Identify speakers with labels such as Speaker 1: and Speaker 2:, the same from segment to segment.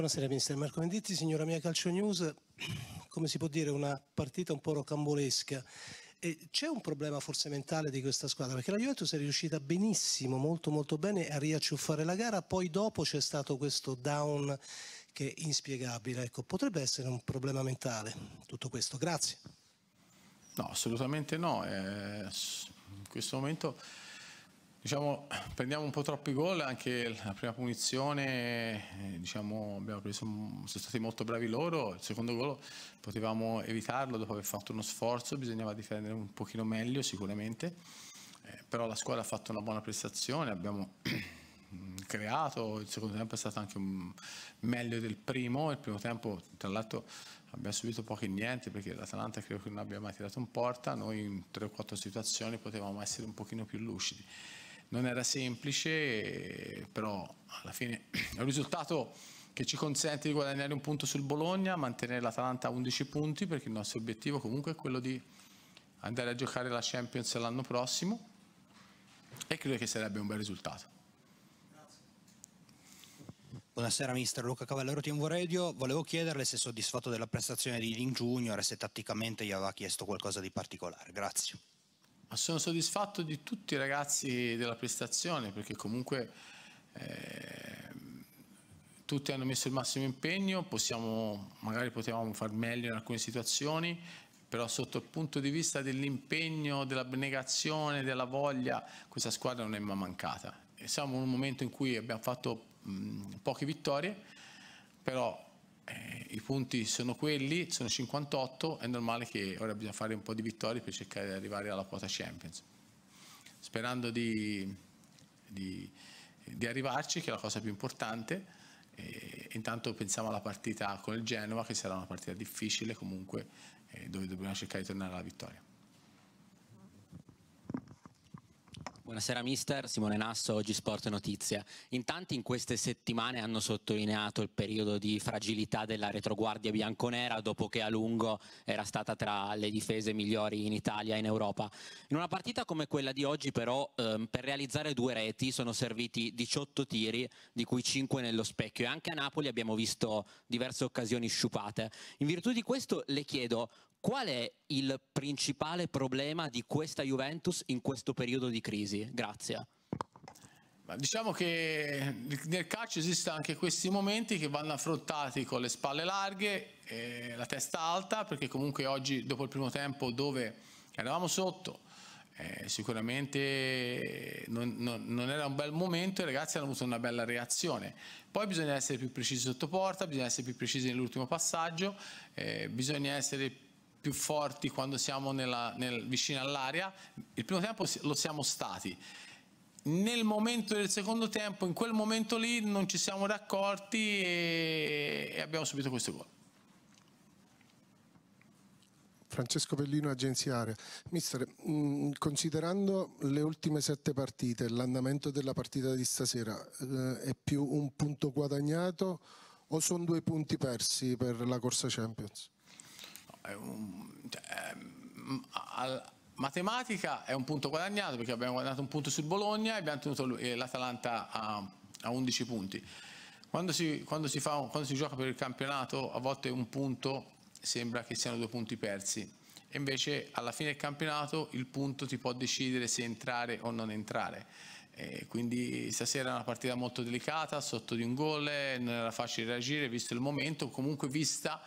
Speaker 1: Buonasera Ministro Marco Venditti, signora mia Calcio News, come si può dire una partita un po' rocambolesca. c'è un problema forse mentale di questa squadra perché la Juventus è riuscita benissimo, molto molto bene a riacciuffare la gara, poi dopo c'è stato questo down che è inspiegabile. Ecco, potrebbe essere un problema mentale tutto questo. Grazie. No, assolutamente no. Eh, in questo momento Diciamo, prendiamo un po' troppi gol, anche la prima punizione, eh, diciamo, preso, sono stati molto bravi loro, il secondo gol potevamo evitarlo dopo aver fatto uno sforzo, bisognava difendere un pochino meglio sicuramente, eh, però la squadra ha fatto una buona prestazione, abbiamo creato, il secondo tempo è stato anche meglio del primo, il primo tempo tra l'altro abbiamo subito poco e niente perché l'Atalanta credo che non abbia mai tirato un porta, noi in 3 o 4 situazioni potevamo essere un pochino più lucidi non era semplice, però alla fine è un risultato che ci consente di guadagnare un punto sul Bologna, mantenere l'Atalanta a 11 punti, perché il nostro obiettivo comunque è quello di andare a giocare la Champions l'anno prossimo e credo che sarebbe un bel risultato. Buonasera mister Luca Cavallero Team Radio, volevo chiederle se è soddisfatto della prestazione di Ling Junior e se tatticamente gli aveva chiesto qualcosa di particolare, grazie. Ma sono soddisfatto di tutti i ragazzi della prestazione perché comunque eh, tutti hanno messo il massimo impegno, possiamo, magari potevamo far meglio in alcune situazioni, però sotto il punto di vista dell'impegno, dell'abnegazione, della voglia, questa squadra non è mai mancata. E siamo in un momento in cui abbiamo fatto mh, poche vittorie, però punti sono quelli, sono 58, è normale che ora bisogna fare un po' di vittorie per cercare di arrivare alla quota Champions. Sperando di, di, di arrivarci, che è la cosa più importante, e intanto pensiamo alla partita con il Genova, che sarà una partita difficile comunque, eh, dove dobbiamo cercare di tornare alla vittoria. Buonasera mister, Simone Nasso, oggi Sport e Notizia. In tanti in queste settimane hanno sottolineato il periodo di fragilità della retroguardia bianconera dopo che a lungo era stata tra le difese migliori in Italia e in Europa. In una partita come quella di oggi però ehm, per realizzare due reti sono serviti 18 tiri, di cui 5 nello specchio e anche a Napoli abbiamo visto diverse occasioni sciupate. In virtù di questo le chiedo qual è il principale problema di questa Juventus in questo periodo di crisi? tutti. Grazie. Diciamo che nel calcio esistono anche questi momenti che vanno affrontati con le spalle larghe, eh, la testa alta, perché comunque oggi dopo il primo tempo dove eravamo sotto, eh, sicuramente non, non, non, era un bel momento e i ragazzi hanno avuto una bella reazione. Poi bisogna essere più precisi sotto porta, bisogna essere più precisi nell'ultimo passaggio, eh, bisogna essere più più forti quando siamo nella, nel, vicini all'aria. Il primo tempo lo siamo stati. Nel momento del secondo tempo, in quel momento lì, non ci siamo raccolti e, e abbiamo subito questo gol. Francesco Pellino, Agenzia Area. Mister, mm, considerando le ultime sette partite, l'andamento della partita di stasera, eh, è più un punto guadagnato o sono due punti persi per la corsa Champions? Cioè, mm, matematica è un punto guadagnato perché abbiamo guadagnato un punto sul Bologna e abbiamo tenuto l'Atalanta a, a 11 punti. Quando si, quando, si fa, quando si, gioca per il campionato a volte un punto sembra che siano due punti persi e invece alla fine del campionato il punto ti può decidere se entrare o non entrare e quindi stasera è una partita molto delicata sotto di un gol non era facile reagire visto il momento comunque vista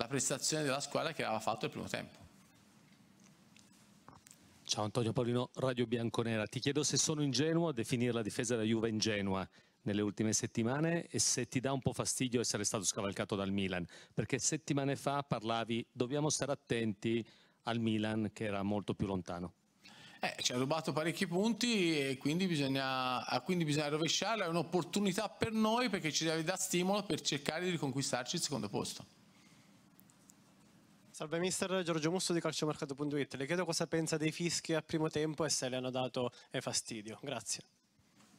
Speaker 1: la prestazione della squadra che aveva fatto il primo tempo. Ciao Antonio Paolino, Radio Bianconera. Ti chiedo se sono ingenuo a definire la difesa della Juve ingenua nelle ultime settimane e se ti dà un po' fastidio essere stato scavalcato dal Milan, perché settimane fa parlavi dobbiamo stare attenti al Milan che era molto più lontano. Eh, ci ha rubato parecchi punti e quindi bisogna, quindi bisogna rovesciarla, è un'opportunità per noi perché ci deve dare stimolo per cercare di riconquistarci il secondo posto. Salve mister Giorgio Musso di calciomercato.it, le chiedo cosa pensa dei fischi al primo tempo e se le hanno dato eh, fastidio. Grazie.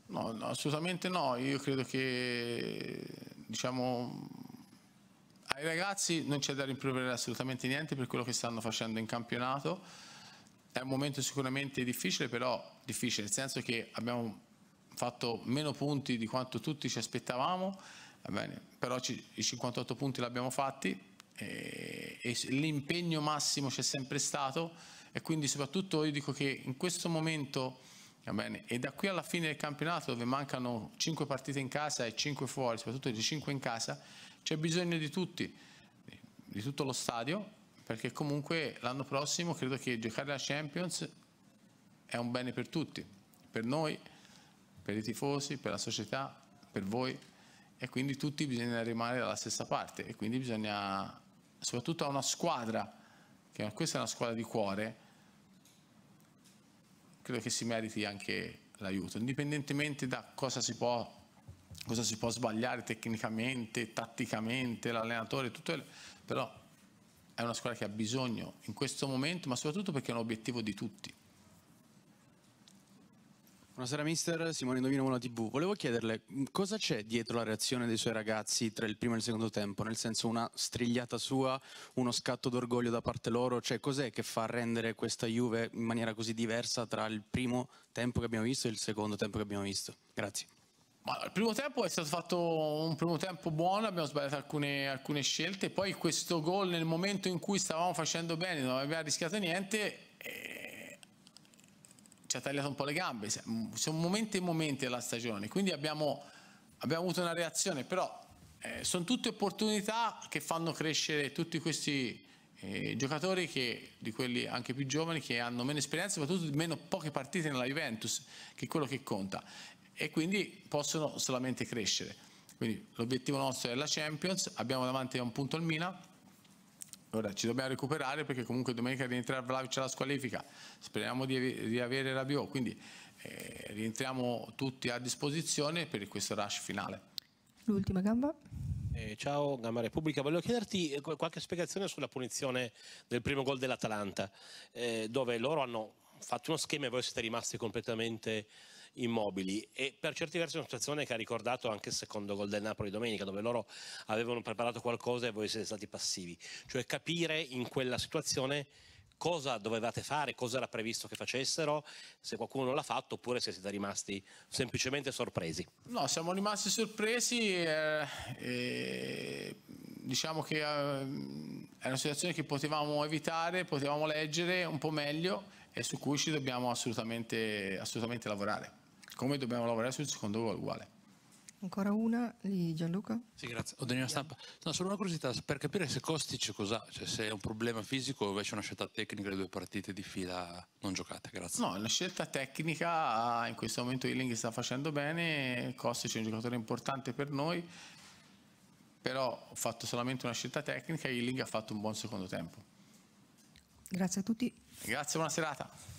Speaker 1: No, no assolutamente no, io credo che diciamo, ai ragazzi non c'è da rimproverare assolutamente niente per quello che stanno facendo in campionato, è un momento sicuramente difficile, però difficile nel senso che abbiamo fatto meno punti di quanto tutti ci aspettavamo, bene, però ci, i 58 punti li abbiamo fatti, eh, e, l'impegno massimo c'è sempre stato e quindi soprattutto io dico che in questo momento e da qui alla fine del campionato dove mancano 5 partite in casa e 5 fuori, soprattutto di 5 in casa, c'è bisogno di tutti, di tutto lo stadio, perché comunque l'anno prossimo credo che giocare la Champions è un bene per tutti, per noi, per i tifosi, per la società, per voi e quindi tutti bisogna rimanere dalla stessa parte e quindi bisogna soprattutto a una squadra, che questa è una squadra di cuore, credo che si meriti anche l'aiuto, indipendentemente da cosa si può cosa si può sbagliare tecnicamente, tatticamente, l'allenatore, tutto il... però è una squadra che ha bisogno in questo momento, ma soprattutto perché è un obiettivo di tutti. Buonasera mister, Simone Indovino Mola TV. Volevo chiederle cosa c'è dietro la reazione dei suoi ragazzi tra il primo e il secondo tempo, nel senso una strigliata sua, uno scatto d'orgoglio da parte loro, cioè cos'è che fa rendere questa Juve in maniera così diversa tra il primo tempo che abbiamo visto e il secondo tempo che abbiamo visto? Grazie. Ma il primo tempo è stato fatto un primo tempo buono, abbiamo sbagliato alcune, alcune scelte, poi questo gol nel momento in cui stavamo facendo bene, non abbiamo rischiato niente, ci ha tagliato un po' le gambe, mm, sono momenti e momenti della stagione, quindi abbiamo, abbiamo avuto una reazione, però eh, sono tutte opportunità che fanno crescere tutti questi eh, giocatori che, di quelli anche più giovani che hanno meno esperienza, soprattutto meno poche partite nella Juventus, che è quello che conta, e quindi possono solamente crescere. Quindi l'obiettivo nostro è la Champions, abbiamo davanti a un punto al Milan, Ora ci dobbiamo recuperare perché comunque domenica rientra Vlaovic alla squalifica, speriamo di, di avere Rabiot, quindi eh, rientriamo tutti a disposizione per questo rush finale. L'ultima gamba. Eh, ciao Gamma Repubblica, voglio chiederti eh, qualche spiegazione sulla punizione del primo gol dell'Atalanta, eh, dove loro hanno fatto uno schema e voi siete rimasti completamente immobili e per certi versi è una situazione che ha ricordato anche il secondo gol del Napoli domenica dove loro avevano preparato qualcosa e voi siete stati passivi, cioè capire in quella situazione cosa dovevate fare, cosa era previsto che facessero, se qualcuno non l'ha fatto oppure se siete rimasti semplicemente sorpresi. No, siamo rimasti sorpresi e, eh, e diciamo che eh, è una situazione che potevamo evitare, potevamo leggere un po' meglio e su cui ci dobbiamo assolutamente, assolutamente lavorare. Come dobbiamo lavorare sul secondo ruolo uguale. Ancora una di Gianluca? Sì, grazie. Ho una stampa. No, solo una curiosità, per capire se Kostic cos'ha, cioè se è un problema fisico o invece una scelta tecnica le due partite di fila non giocate, grazie. No, è una scelta tecnica, in questo momento Illing sta facendo bene, Kostic è un giocatore importante per noi, però ho fatto solamente una scelta tecnica e Illing ha fatto un buon secondo tempo. Grazie a tutti. Grazie, buona serata.